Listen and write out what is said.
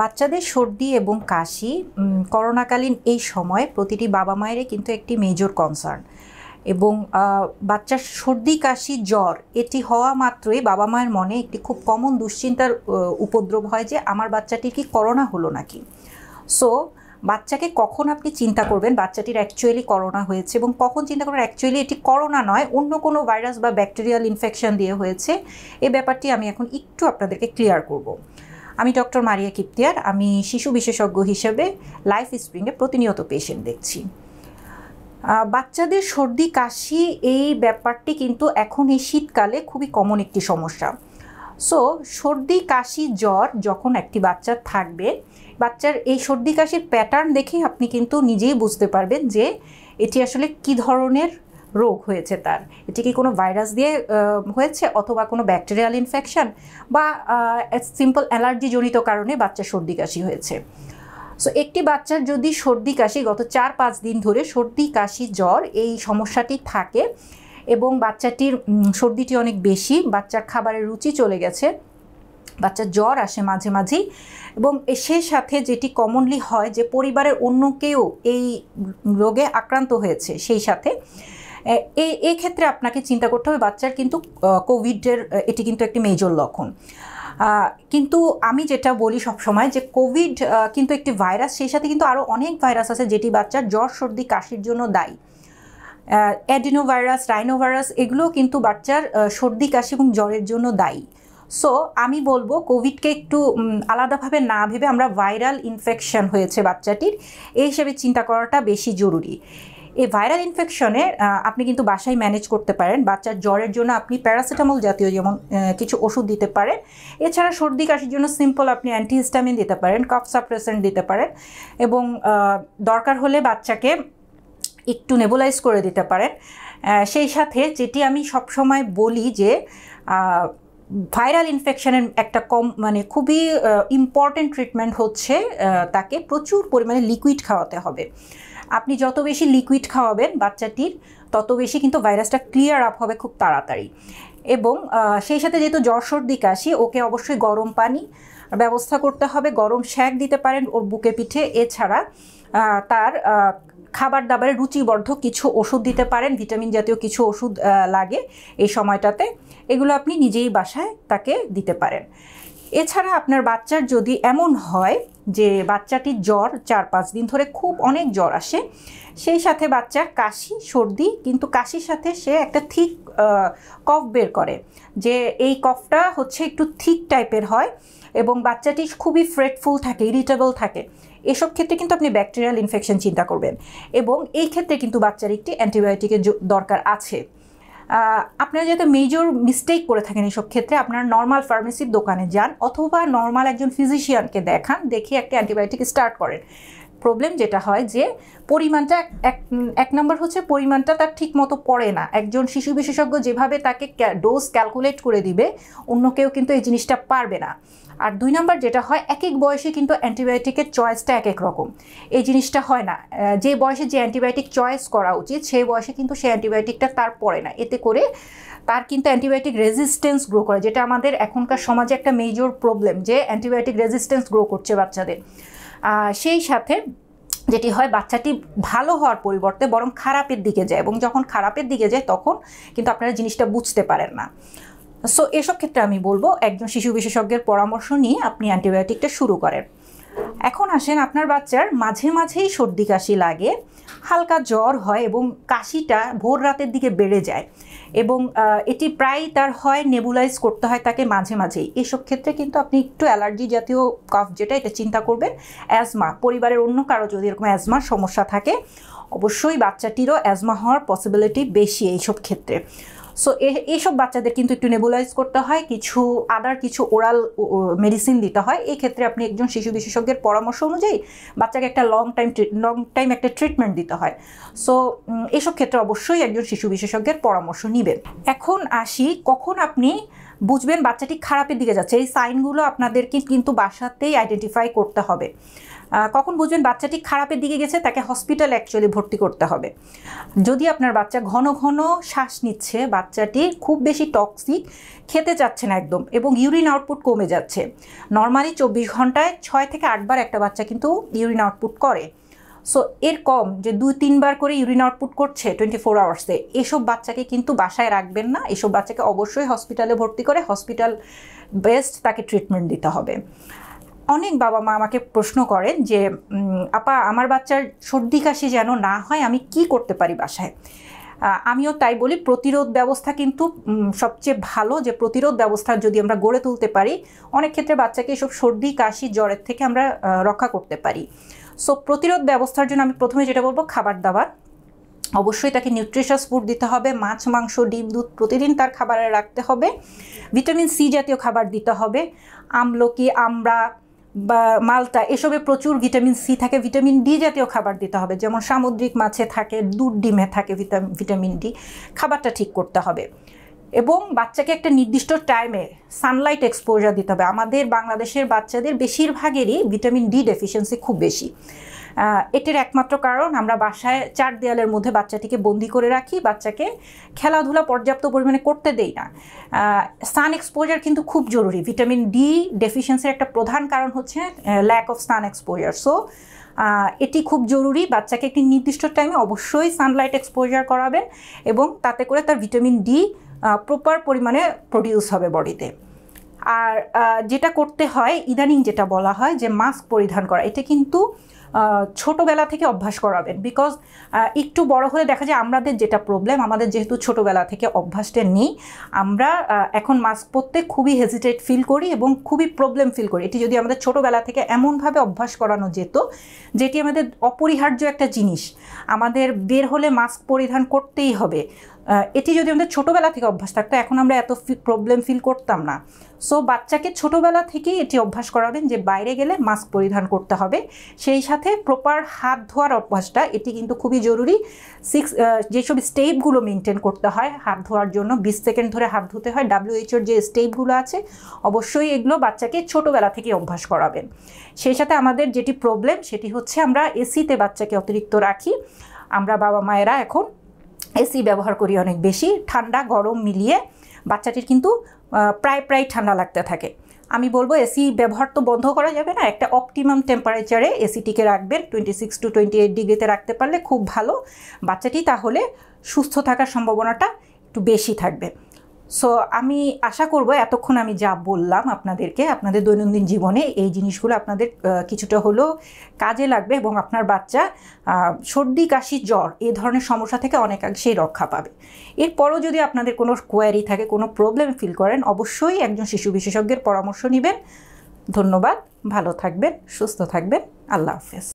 বাচ্চাদের সর্দি এবং কাশি করোনাকালীন এই সময় প্রতিটি বাবা মায়েরই কিন্তু একটি মেজর কনসার্ন এবং বাচ্চার সর্দি কাশি জ্বর এটি হওয়া মাত্রই বাবা মায়ের মনে একটি খুব কমন দুশ্চিন্তার উপদ্রব হয় যে আমার বাচ্চাটির কি করোনা হলো নাকি সো বাচ্চাকে কখন আপনি চিন্তা করবেন বাচ্চাটির অ্যাকচুয়ালি করোনা হয়েছে এবং কখন চিন্তা করবেন অ্যাকচুয়ালি এটি করোনা নয় অন্য কোনো ভাইরাস বা ব্যাকটেরিয়াল ইনফেকশন দিয়ে হয়েছে এ ব্যাপারটি আমি এখন একটু আপনাদেরকে ক্লিয়ার করবো আমি ডক্টর মারিয়া কিপ্তিয়ার আমি শিশু বিশেষজ্ঞ হিসেবে লাইফ স্প্রিংয়ে প্রতিনিয়ত পেশেন্ট দেখছি বাচ্চাদের সর্দি কাশি এই ব্যাপারটি কিন্তু এখন এই শীতকালে খুবই কমন একটি সমস্যা সো সর্দি কাশি জ্বর যখন একটি বাচ্চা থাকবে বাচ্চার এই সর্দি কাশির প্যাটার্ন দেখেই আপনি কিন্তু নিজেই বুঝতে পারবেন যে এটি আসলে কি ধরনের রোগ হয়েছে তার এটি কি কোনো ভাইরাস দিয়ে হয়েছে অথবা কোনো ব্যাকটেরিয়াল ইনফেকশন বা সিম্পল অ্যালার্জিজনিত কারণে বাচ্চা সর্দি কাশি হয়েছে সো একটি বাচ্চার যদি সর্দি কাশি গত চার পাঁচ দিন ধরে সর্দি কাশি জ্বর এই সমস্যাটি থাকে এবং বাচ্চাটির সর্দিটি অনেক বেশি বাচ্চার খাবারের রুচি চলে গেছে বাচ্চার জ্বর আসে মাঝে মাঝেই এবং সেই সাথে যেটি কমনলি হয় যে পরিবারের অন্য কেউ এই রোগে আক্রান্ত হয়েছে সেই সাথে এই এই ক্ষেত্রে আপনাকে চিন্তা করতে হবে বাচ্চার কিন্তু কোভিডের এটি কিন্তু একটি মেজর লক্ষণ কিন্তু আমি যেটা বলি সবসময় যে কোভিড কিন্তু একটি ভাইরাস সেই সাথে কিন্তু আরও অনেক ভাইরাস আছে যেটি বাচ্চার জ্বর সর্দি কাশির জন্য দায়ী অ্যাডিনোভাইরাস রাইনোভাইরাস এগুলো কিন্তু বাচ্চার সর্দি কাশি এবং জ্বরের জন্য দায়ী সো আমি বলবো কোভিডকে একটু আলাদাভাবে না ভেবে আমরা ভাইরাল ইনফেকশন হয়েছে বাচ্চাটির এই হিসেবে চিন্তা করাটা বেশি জরুরি এই ভাইরাল ইনফেকশনে আপনি কিন্তু বাসায় ম্যানেজ করতে পারেন বাচ্চার জ্বরের জন্য আপনি প্যারাসিটামল জাতীয় যেমন কিছু ওষুধ দিতে পারেন এছাড়া সর্দি কাশির জন্য সিম্পল আপনি অ্যান্টিহিস্টামিন দিতে পারেন কফ সাপ্রেসেন্ট দিতে পারেন এবং দরকার হলে বাচ্চাকে একটু নেবুলাইজ করে দিতে পারেন সেই সাথে যেটি আমি সবসময় বলি যে ভাইরাল ইনফেকশনের একটা কম মানে খুবই ইম্পর্ট্যান্ট ট্রিটমেন্ট হচ্ছে তাকে প্রচুর পরিমাণে লিকুইড খাওয়াতে হবে আপনি যত বেশি লিকুইড খাওয়াবেন বাচ্চাটির তত বেশি কিন্তু ভাইরাসটা ক্লিয়ার আপ হবে খুব তাড়াতাড়ি এবং সেই সাথে যেহেতু জ্বর সর্দি কাশি ওকে অবশ্যই গরম পানি ব্যবস্থা করতে হবে গরম শ্যাক দিতে পারেন ওর বুকে পিঠে এছাড়া তার খাবার দাবারে রুচিবর্ধক কিছু ওষুধ দিতে পারেন ভিটামিন জাতীয় কিছু ওষুধ লাগে এই সময়টাতে এগুলো আপনি নিজেই বাসায় তাকে দিতে পারেন এছাড়া আপনার বাচ্চার যদি এমন হয় যে বাচ্চাটির জ্বর চার পাঁচ দিন ধরে খুব অনেক জ্বর আসে সেই সাথে বাচ্চার কাশি সর্দি কিন্তু কাশির সাথে সে একটা থিক কফ বের করে যে এই কফটা হচ্ছে একটু থিক টাইপের হয় এবং বাচ্চাটি খুবই ফ্রেটফুল থাকে ইরিটেবল থাকে এসব ক্ষেত্রে কিন্তু আপনি ব্যাকটেরিয়াল ইনফেকশন চিন্তা করবেন এবং এই ক্ষেত্রে কিন্তু বাচ্চার একটি অ্যান্টিবায়োটিকের দরকার আছে আপনারা যাতে মেজর মিস্টেক করে থাকেন এইসব ক্ষেত্রে আপনারা নর্মাল ফার্মেসির দোকানে যান অথবা নর্মাল একজন ফিজিশিয়ানকে দেখান দেখে একটা অ্যান্টিবায়োটিক স্টার্ট করেন প্রবলেম যেটা হয় যে পরিমাণটা এক এক নম্বর হচ্ছে পরিমাণটা তার ঠিক মতো পড়ে না একজন শিশু বিশেষজ্ঞ যেভাবে তাকে ডোজ ক্যালকুলেট করে দিবে অন্য কেউ কিন্তু এই জিনিসটা পারবে না আর দুই নম্বর যেটা হয় এক এক বয়সে কিন্তু অ্যান্টিবায়োটিকের চয়েসটা এক এক রকম এই জিনিসটা হয় না যে বয়সে যে অ্যান্টিবায়োটিক চয়েস করা উচিত সেই বয়সে কিন্তু সেই অ্যান্টিবায়োটিকটা তার পড়ে না এতে করে তার কিন্তু অ্যান্টিবায়োটিক রেজিস্ট্যান্স গ্রো করে যেটা আমাদের এখনকার সমাজে একটা মেজর প্রবলেম যে অ্যান্টিবায়োটিক রেজিস্ট্যান্স গ্রো করছে বাচ্চাদের সেই সাথে যেটি হয় বাচ্চাটি ভালো হওয়ার পরিবর্তে বরং খারাপের দিকে যায় এবং যখন খারাপের দিকে যায় তখন কিন্তু আপনারা জিনিসটা বুঝতে পারেন না সো এসব ক্ষেত্রে আমি বলবো একজন শিশু বিশেষজ্ঞের পরামর্শ নিয়ে আপনি অ্যান্টিবায়োটিকটা শুরু করেন এখন আসেন আপনার বাচ্চার মাঝে মাঝেই সর্দি কাশি লাগে হালকা জ্বর হয় এবং কাশিটা ভোর রাতের দিকে বেড়ে যায় এবং এটি প্রায় তার হয় নেবুলাইজ করতে হয় তাকে মাঝে মাঝেই এসব ক্ষেত্রে কিন্তু আপনি একটু অ্যালার্জি জাতীয় কফ যেটা এটা চিন্তা করবেন অ্যাজমা পরিবারের অন্য কারো যদি এরকম অ্যাজমার সমস্যা থাকে অবশ্যই বাচ্চাটিরও অ্যাজমা হওয়ার পসিবিলিটি বেশি এইসব ক্ষেত্রে সো এইসব বাচ্চাদের কিন্তু একটু নেবুলাইজ করতে হয় কিছু আদার কিছু ওরাল মেডিসিন দিতে হয় এই ক্ষেত্রে আপনি একজন শিশু বিশেষজ্ঞের পরামর্শ অনুযায়ী বাচ্চাকে একটা লং টাইম লং টাইম একটা ট্রিটমেন্ট দিতে হয় সো এইসব ক্ষেত্রে অবশ্যই একজন শিশু বিশেষজ্ঞের পরামর্শ নেবেন এখন আসি কখন আপনি বুঝবেন বাচ্চাটি খারাপের দিকে যাচ্ছে এই সাইনগুলো আপনাদেরকে কিন্তু বাসাতেই আইডেন্টিফাই করতে হবে কখন বুঝবেন বাচ্চাটি খারাপের দিকে গেছে তাকে হসপিটাল অ্যাকচুয়ালি ভর্তি করতে হবে যদি আপনার বাচ্চা ঘন ঘন শ্বাস নিচ্ছে বাচ্চাটি খুব বেশি টক্সিক খেতে চাচ্ছে না একদম এবং ইউরিন আউটপুট কমে যাচ্ছে নর্মালি চব্বিশ ঘন্টায় ছয় থেকে আটবার একটা বাচ্চা কিন্তু ইউরিন আউটপুট করে সো এর কম যে দুই তিনবার করে ইউরিন আউটপুট করছে টোয়েন্টি ফোর আওয়ার্সে এসব বাচ্চাকে কিন্তু বাসায় রাখবেন না এসব বাচ্চাকে অবশ্যই হসপিটালে ভর্তি করে হসপিটাল বেস্ট তাকে ট্রিটমেন্ট দিতে হবে অনেক বাবা মা আমাকে প্রশ্ন করেন যে আপা আমার বাচ্চার সর্দি কাশি যেন না হয় আমি কি করতে পারি বাসায় আমিও তাই বলি প্রতিরোধ ব্যবস্থা কিন্তু সবচেয়ে ভালো যে প্রতিরোধ ব্যবস্থা যদি আমরা গড়ে তুলতে পারি অনেক ক্ষেত্রে বাচ্চাকে এসব সর্দি কাশি জ্বরের থেকে আমরা রক্ষা করতে পারি সো প্রতিরোধ ব্যবস্থার জন্য আমি প্রথমে যেটা বলবো খাবার দাবার অবশ্যই তাকে নিউট্রিশাস ফুড দিতে হবে মাছ মাংস ডিম দুধ প্রতিদিন তার খাবারে রাখতে হবে ভিটামিন সি জাতীয় খাবার দিতে হবে আমলকি আমরা বা মালটা এসবে প্রচুর ভিটামিন সি থাকে ভিটামিন ডি জাতীয় খাবার দিতে হবে যেমন সামুদ্রিক মাছে থাকে দুধ ডিমে থাকে ভিটামিন ডি খাবারটা ঠিক করতে হবে এবং বাচ্চাকে একটা নির্দিষ্ট টাইমে সানলাইট এক্সপোজার দিতে হবে আমাদের বাংলাদেশের বাচ্চাদের বেশিরভাগেরই ভিটামিন ডি ডেফিসিয়েন্সি খুব বেশি এটির একমাত্র কারণ আমরা বাসায় চার দেয়ালের মধ্যে বাচ্চাটিকে বন্দি করে রাখি বাচ্চাকে খেলাধুলা পর্যাপ্ত পরিমাণে করতে দেই না সান এক্সপোজার কিন্তু খুব জরুরি ভিটামিন ডি ডেফিসিয়েন্সির একটা প্রধান কারণ হচ্ছে lack of sun exposure so এটি খুব জরুরি বাচ্চাকে একটি নির্দিষ্ট টাইমে অবশ্যই সানলাইট এক্সপোজার করাবেন এবং তাতে করে তার ভিটামিন ডি প্রপার পরিমাণে প্রডিউস হবে বডিতে আর যেটা করতে হয় ইদানিং যেটা বলা হয় যে মাস্ক পরিধান করা এটা কিন্তু ছোটোবেলা থেকে অভ্যাস করাবেন বিকজ একটু বড় হয়ে দেখা যায় আমাদের যেটা প্রবলেম আমাদের যেহেতু ছোটোবেলা থেকে অভ্যাসটা নেই আমরা এখন মাস্ক পরতে খুবই হেজিটেট ফিল করি এবং খুবই প্রবলেম ফিল করি এটি যদি আমাদের ছোটোবেলা থেকে এমনভাবে অভ্যাস করানো যেত যেটি আমাদের অপরিহার্য একটা জিনিস আমাদের বের হলে মাস্ক পরিধান করতেই হবে এটি যদি আমাদের ছোটোবেলা থেকে অভ্যাস থাকতো এখন আমরা এত প্রবলেম ফিল করতাম না সো বাচ্চাকে ছোটোবেলা থেকেই এটি অভ্যাস করাবেন যে বাইরে গেলে মাস্ক পরিধান করতে হবে সেই সাথে প্রপার হাত ধোয়ার অভ্যাসটা এটি কিন্তু খুবই জরুরি সিক্স যেসব স্টেপগুলো মেনটেন করতে হয় হাত ধোয়ার জন্য বিশ সেকেন্ড ধরে হাত ধুতে হয় ডাব্লিউএইচওর যে স্টেপগুলো আছে অবশ্যই এগুলো বাচ্চাকে ছোটোবেলা থেকে অভ্যাস করাবেন সেই সাথে আমাদের যেটি প্রবলেম সেটি হচ্ছে আমরা এসিতে বাচ্চাকে অতিরিক্ত রাখি আমরা বাবা মায়েরা এখন এসি ব্যবহার করি অনেক বেশি ঠান্ডা গরম মিলিয়ে বাচ্চাটির কিন্তু প্রায় প্রায় ঠান্ডা লাগতে থাকে আমি বলবো এসি ব্যবহার তো বন্ধ করা যাবে না একটা অপটিমাম টেম্পারেচারে এসিটিকে রাখবেন twenty six to twenty eight ডিগ্রিতে রাখতে পারলে খুব ভালো বাচ্চাটি তাহলে সুস্থ থাকার সম্ভাবনাটা একটু বেশি থাকবে সো আমি আশা করব এতক্ষণ আমি যা বললাম আপনাদেরকে আপনাদের দৈনন্দিন জীবনে এই জিনিসগুলো আপনাদের কিছুটা হলেও কাজে লাগবে এবং আপনার বাচ্চা সর্দি কাশি জ্বর এই ধরনের সমস্যা থেকে অনেকাংশেই রক্ষা পাবে এরপরও যদি আপনাদের কোনো কোয়ারি থাকে কোনো প্রবলেম ফিল করেন অবশ্যই একজন শিশু বিশেষজ্ঞের পরামর্শ নেবেন ধন্যবাদ ভালো থাকবেন সুস্থ থাকবেন আল্লাহ হাফেজ